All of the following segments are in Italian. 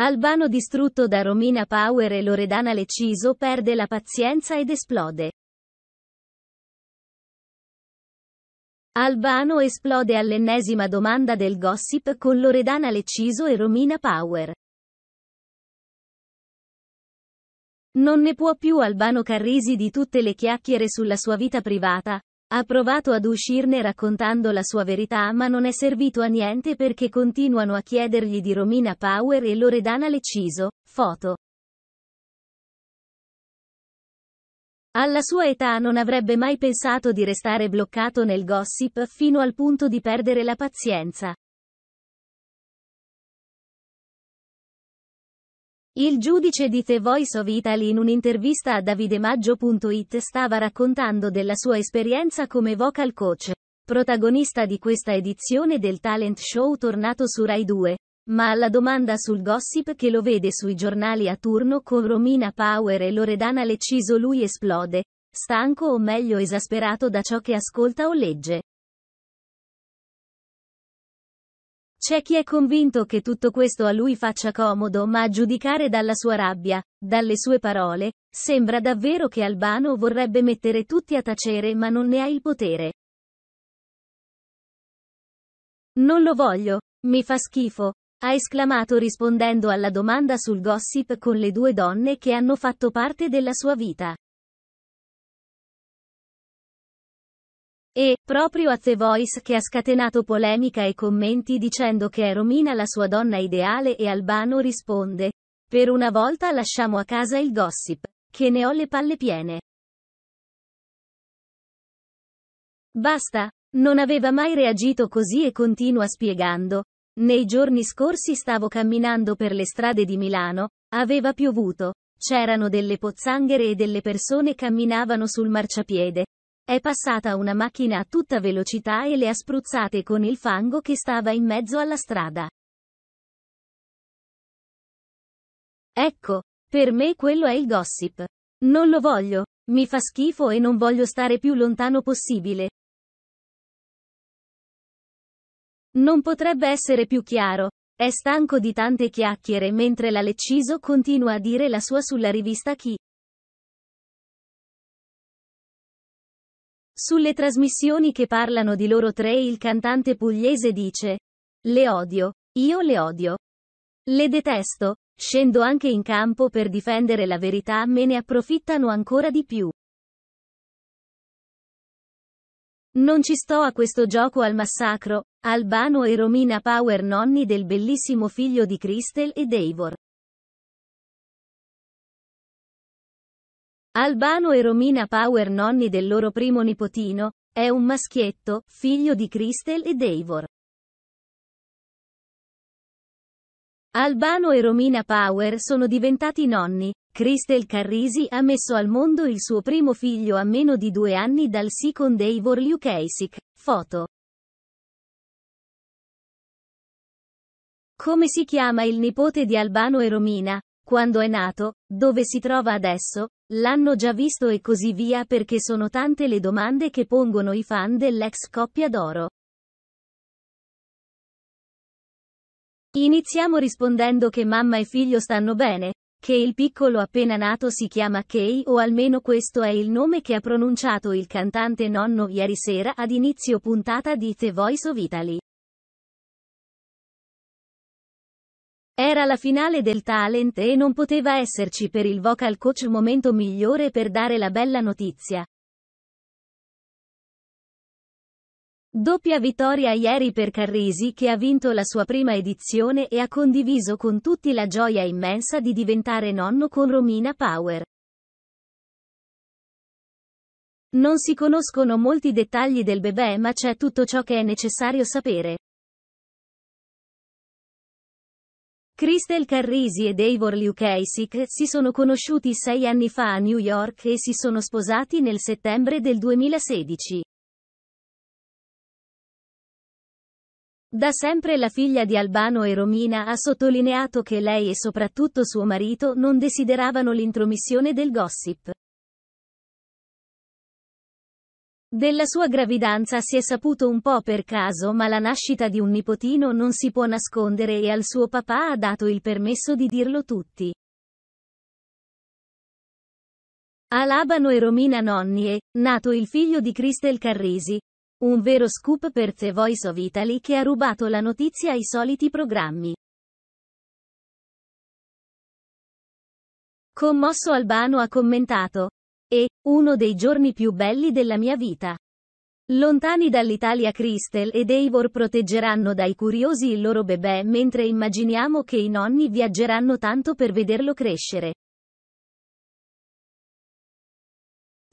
Albano distrutto da Romina Power e Loredana Leciso perde la pazienza ed esplode. Albano esplode all'ennesima domanda del gossip con Loredana Leciso e Romina Power. Non ne può più Albano Carrisi di tutte le chiacchiere sulla sua vita privata, ha provato ad uscirne raccontando la sua verità ma non è servito a niente perché continuano a chiedergli di Romina Power e Loredana Lecciso. Foto. Alla sua età non avrebbe mai pensato di restare bloccato nel gossip fino al punto di perdere la pazienza. Il giudice di The Voice of Italy in un'intervista a davidemaggio.it stava raccontando della sua esperienza come vocal coach, protagonista di questa edizione del talent show tornato su Rai 2. Ma alla domanda sul gossip che lo vede sui giornali a turno con Romina Power e Loredana Lecciso lui esplode, stanco o meglio esasperato da ciò che ascolta o legge. C'è chi è convinto che tutto questo a lui faccia comodo, ma a giudicare dalla sua rabbia, dalle sue parole, sembra davvero che Albano vorrebbe mettere tutti a tacere ma non ne ha il potere. Non lo voglio, mi fa schifo, ha esclamato rispondendo alla domanda sul gossip con le due donne che hanno fatto parte della sua vita. E, proprio a The Voice che ha scatenato polemica e commenti dicendo che è Romina la sua donna ideale e Albano risponde. Per una volta lasciamo a casa il gossip. Che ne ho le palle piene. Basta. Non aveva mai reagito così e continua spiegando. Nei giorni scorsi stavo camminando per le strade di Milano, aveva piovuto, c'erano delle pozzanghere e delle persone camminavano sul marciapiede, è passata una macchina a tutta velocità e le ha spruzzate con il fango che stava in mezzo alla strada. Ecco, per me quello è il gossip. Non lo voglio, mi fa schifo e non voglio stare più lontano possibile. Non potrebbe essere più chiaro. È stanco di tante chiacchiere mentre la Lecciso continua a dire la sua sulla rivista Chi. Sulle trasmissioni che parlano di loro tre il cantante pugliese dice Le odio, io le odio. Le detesto, scendo anche in campo per difendere la verità, me ne approfittano ancora di più. Non ci sto a questo gioco al massacro, Albano e Romina Power nonni del bellissimo figlio di Crystal e Davor. Albano e Romina Power nonni del loro primo nipotino, è un maschietto, figlio di Crystal e Davor. Albano e Romina Power sono diventati nonni. Crystal Carrisi ha messo al mondo il suo primo figlio a meno di due anni dal sì con Davor Lukeisic. Foto. Come si chiama il nipote di Albano e Romina? quando è nato, dove si trova adesso, l'hanno già visto e così via perché sono tante le domande che pongono i fan dell'ex coppia d'oro. Iniziamo rispondendo che mamma e figlio stanno bene, che il piccolo appena nato si chiama Kay o almeno questo è il nome che ha pronunciato il cantante nonno ieri sera ad inizio puntata di The Voice of Italy. Era la finale del talent e non poteva esserci per il vocal coach momento migliore per dare la bella notizia. Doppia vittoria ieri per Carrisi che ha vinto la sua prima edizione e ha condiviso con tutti la gioia immensa di diventare nonno con Romina Power. Non si conoscono molti dettagli del bebè ma c'è tutto ciò che è necessario sapere. Crystal Carrisi e Davor Lukasik si sono conosciuti sei anni fa a New York e si sono sposati nel settembre del 2016. Da sempre la figlia di Albano e Romina ha sottolineato che lei e soprattutto suo marito non desideravano l'intromissione del gossip. Della sua gravidanza si è saputo un po' per caso ma la nascita di un nipotino non si può nascondere e al suo papà ha dato il permesso di dirlo tutti. Alabano e Romina Nonni è nato il figlio di Cristel Carrisi. Un vero scoop per The Voice of Italy che ha rubato la notizia ai soliti programmi. Commosso Albano ha commentato. E, uno dei giorni più belli della mia vita. Lontani dall'Italia Crystal ed Eivor proteggeranno dai curiosi il loro bebè mentre immaginiamo che i nonni viaggeranno tanto per vederlo crescere.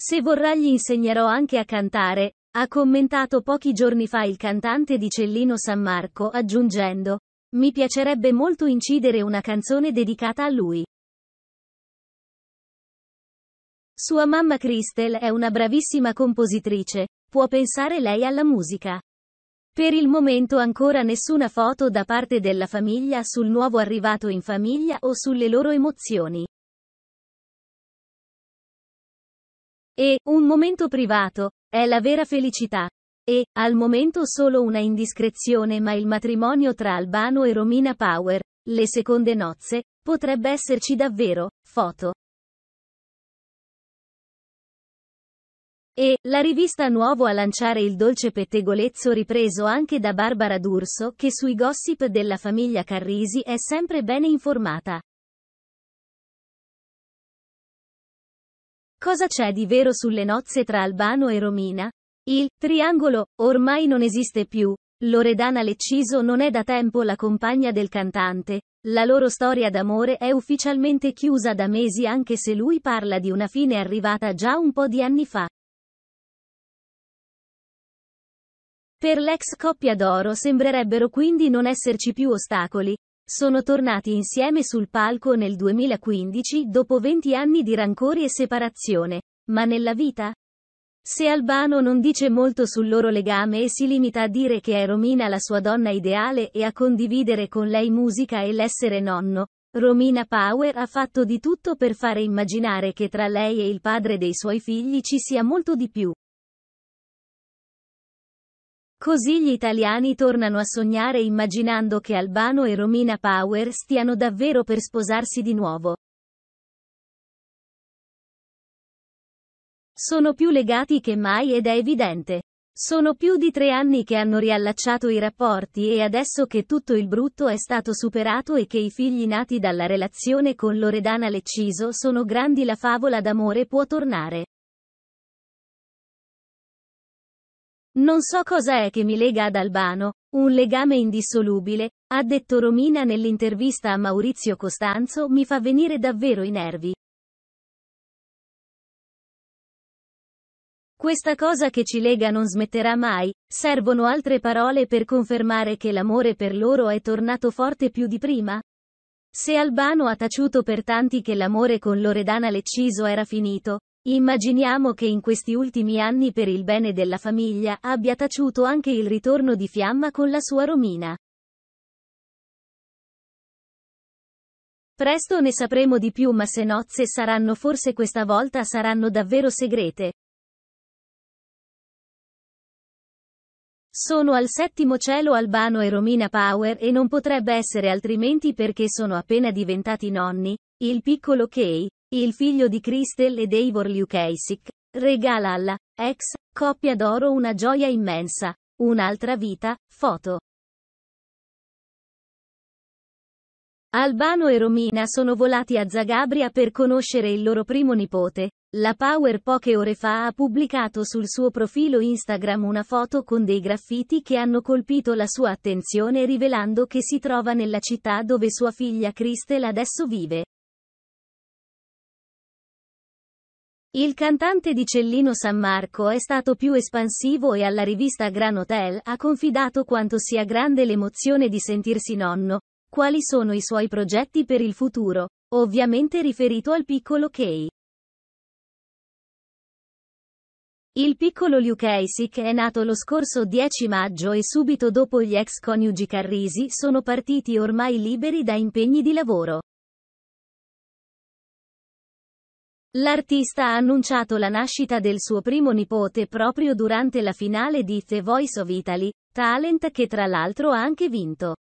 Se vorrà gli insegnerò anche a cantare, ha commentato pochi giorni fa il cantante di Cellino San Marco aggiungendo, mi piacerebbe molto incidere una canzone dedicata a lui. Sua mamma Crystal è una bravissima compositrice, può pensare lei alla musica. Per il momento ancora nessuna foto da parte della famiglia sul nuovo arrivato in famiglia o sulle loro emozioni. E, un momento privato, è la vera felicità. E, al momento solo una indiscrezione ma il matrimonio tra Albano e Romina Power, le seconde nozze, potrebbe esserci davvero, foto. E, la rivista Nuovo a lanciare il dolce pettegolezzo ripreso anche da Barbara D'Urso, che sui gossip della famiglia Carrisi è sempre bene informata. Cosa c'è di vero sulle nozze tra Albano e Romina? Il triangolo ormai non esiste più. Loredana Lecciso non è da tempo la compagna del cantante. La loro storia d'amore è ufficialmente chiusa da mesi anche se lui parla di una fine arrivata già un po' di anni fa. Per l'ex coppia d'oro sembrerebbero quindi non esserci più ostacoli. Sono tornati insieme sul palco nel 2015 dopo 20 anni di rancori e separazione. Ma nella vita? Se Albano non dice molto sul loro legame e si limita a dire che è Romina la sua donna ideale e a condividere con lei musica e l'essere nonno, Romina Power ha fatto di tutto per fare immaginare che tra lei e il padre dei suoi figli ci sia molto di più. Così gli italiani tornano a sognare immaginando che Albano e Romina Power stiano davvero per sposarsi di nuovo. Sono più legati che mai ed è evidente. Sono più di tre anni che hanno riallacciato i rapporti e adesso che tutto il brutto è stato superato e che i figli nati dalla relazione con Loredana Lecciso sono grandi la favola d'amore può tornare. Non so cosa è che mi lega ad Albano, un legame indissolubile, ha detto Romina nell'intervista a Maurizio Costanzo, mi fa venire davvero i nervi. Questa cosa che ci lega non smetterà mai, servono altre parole per confermare che l'amore per loro è tornato forte più di prima? Se Albano ha taciuto per tanti che l'amore con Loredana Lecciso era finito, Immaginiamo che in questi ultimi anni per il bene della famiglia abbia taciuto anche il ritorno di Fiamma con la sua Romina. Presto ne sapremo di più ma se nozze saranno forse questa volta saranno davvero segrete. Sono al settimo cielo Albano e Romina Power e non potrebbe essere altrimenti perché sono appena diventati nonni, il piccolo Kay, il figlio di Crystal ed Eivor Lukasik, regala alla ex coppia d'oro una gioia immensa. Un'altra vita, foto. Albano e Romina sono volati a Zagabria per conoscere il loro primo nipote. La Power poche ore fa ha pubblicato sul suo profilo Instagram una foto con dei graffiti che hanno colpito la sua attenzione rivelando che si trova nella città dove sua figlia Christel adesso vive. Il cantante di Cellino San Marco è stato più espansivo e alla rivista Gran Hotel ha confidato quanto sia grande l'emozione di sentirsi nonno, quali sono i suoi progetti per il futuro, ovviamente riferito al piccolo Kay. Il piccolo Liu Kasich è nato lo scorso 10 maggio e subito dopo gli ex coniugi Carrisi sono partiti ormai liberi da impegni di lavoro. L'artista ha annunciato la nascita del suo primo nipote proprio durante la finale di The Voice of Italy, talent che tra l'altro ha anche vinto.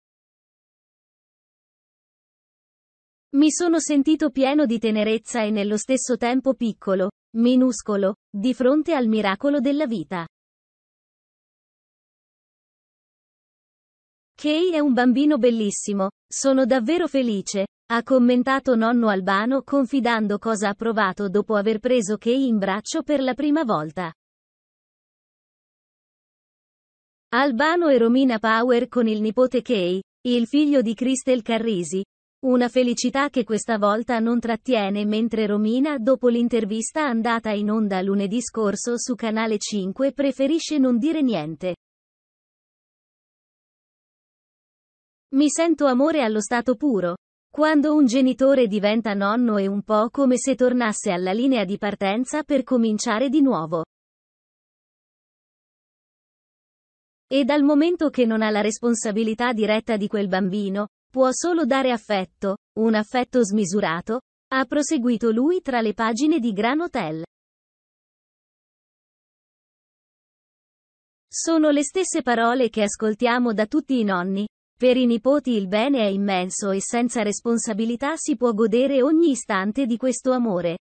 Mi sono sentito pieno di tenerezza e nello stesso tempo piccolo, minuscolo, di fronte al miracolo della vita. Kay è un bambino bellissimo, sono davvero felice, ha commentato nonno Albano confidando cosa ha provato dopo aver preso Kay in braccio per la prima volta. Albano e Romina Power con il nipote Kay, il figlio di Crystal Carrisi. Una felicità che questa volta non trattiene mentre Romina, dopo l'intervista andata in onda lunedì scorso su Canale 5, preferisce non dire niente. Mi sento amore allo stato puro, quando un genitore diventa nonno è un po' come se tornasse alla linea di partenza per cominciare di nuovo. E dal momento che non ha la responsabilità diretta di quel bambino, può solo dare affetto, un affetto smisurato, ha proseguito lui tra le pagine di Gran Hotel. Sono le stesse parole che ascoltiamo da tutti i nonni, per i nipoti il bene è immenso e senza responsabilità si può godere ogni istante di questo amore.